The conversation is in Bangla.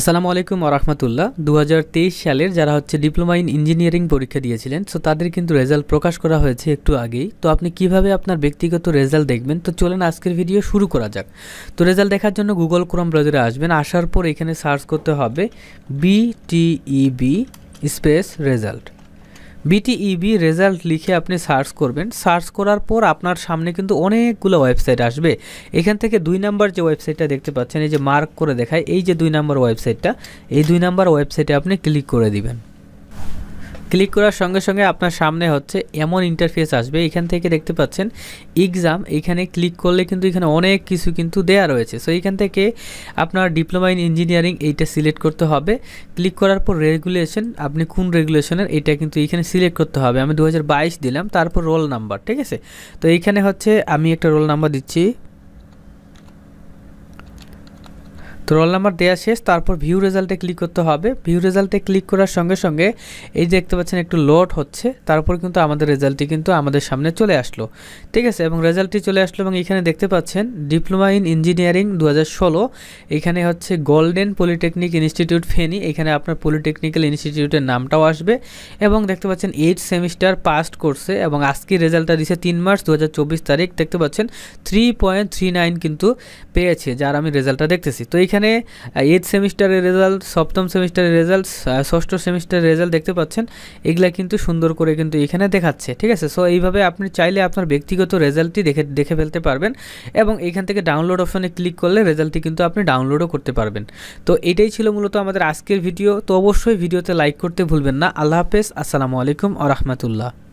আসসালামু আলাইকুম আরহামতুল্লাহ দু সালের যারা হচ্ছে ডিপ্লোমা ইন ইঞ্জিনিয়ারিং পরীক্ষা দিয়েছিলেন সো তাদের কিন্তু রেজাল্ট প্রকাশ করা হয়েছে একটু আগেই তো আপনি কিভাবে আপনার ব্যক্তিগত রেজাল্ট দেখবেন তো চলেন আজকের ভিডিও শুরু করা যাক তো রেজাল্ট দেখার জন্য গুগল ক্রোম ব্রাউজারে আসবেন আসার পর এখানে সার্চ করতে হবে BTEB space result BTEB result e লিখে আপনি সার্চ করবেন সার্চ করার পর আপনার সামনে কিন্তু অনেকগুলো ওয়েবসাইট আসবে এখান থেকে দুই নাম্বার যে ওয়েবসাইটটা দেখতে পাচ্ছেন এই যে মার্ক করে দেখায় এই যে দুই নাম্বার ওয়েবসাইটটা এই দুই নাম্বার ওয়েবসাইটে আপনি ক্লিক করে দিবেন ক্লিক করার সঙ্গে সঙ্গে আপনার সামনে হচ্ছে এমন ইন্টারফেস আসবে এখান থেকে দেখতে পাচ্ছেন এক্সাম এখানে ক্লিক করলে কিন্তু এখানে অনেক কিছু কিন্তু দেয়া রয়েছে সো এখান থেকে আপনার ডিপ্লোমা ইন ইঞ্জিনিয়ারিং এইটা সিলেক্ট করতে হবে ক্লিক করার পর রেগুলেশন আপনি কোন রেগুলেশনের এটা কিন্তু এখানে সিলেক্ট করতে হবে আমি দু দিলাম তারপর রোল নাম্বার ঠিক আছে তো এইখানে হচ্ছে আমি একটা রোল নাম্বার দিচ্ছি তো রোল নাম্বার দেওয়া শেষ তারপর ভিউ রেজাল্টে ক্লিক করতে হবে ভিউ রেজাল্টে ক্লিক করার সঙ্গে সঙ্গে এই দেখতে পাচ্ছেন একটু লোড হচ্ছে তারপর কিন্তু আমাদের রেজাল্টটি কিন্তু আমাদের সামনে চলে আসলো ঠিক আছে এবং রেজাল্টটি চলে আসলো এবং এখানে দেখতে পাচ্ছেন ডিপ্লোমা ইন ইঞ্জিনিয়ারিং দু এখানে হচ্ছে গোল্ডেন পলিটেকনিক ইনস্টিটিউট ফেনি এখানে আপনার পলিটেকনিক্যাল ইনস্টিটিউটের নামটাও আসবে এবং দেখতে পাচ্ছেন এইট সেমিস্টার পাস্ট করছে এবং আজকে রেজাল্টটা দিছে তিন মার্চ দু তারিখ দেখতে পাচ্ছেন থ্রি কিন্তু পেয়েছে যার আমি রেজাল্টটা দেখতেছি তো এখানে এখানে এইট সেমিস্টারের রেজাল্ট সপ্তম সেমিস্টারের রেজাল্ট ষষ্ঠ সেমিস্টারের রেজাল্ট দেখতে পাচ্ছেন এগুলা কিন্তু সুন্দর করে কিন্তু এখানে দেখাচ্ছে ঠিক আছে সো এইভাবে আপনি চাইলে আপনার ব্যক্তিগত রেজাল্টটি দেখে দেখে ফেলতে পারবেন এবং এখান থেকে ডাউনলোড অপশনে ক্লিক করলে রেজাল্টটি কিন্তু আপনি ডাউনলোডও করতে পারবেন তো এটাই ছিল মূলত আমাদের আজকের ভিডিও তো অবশ্যই ভিডিওতে লাইক করতে ভুলবেন না আল্লাহ হাফেজ আসসালামু আলাইকুম আ রহমতুল্লাহ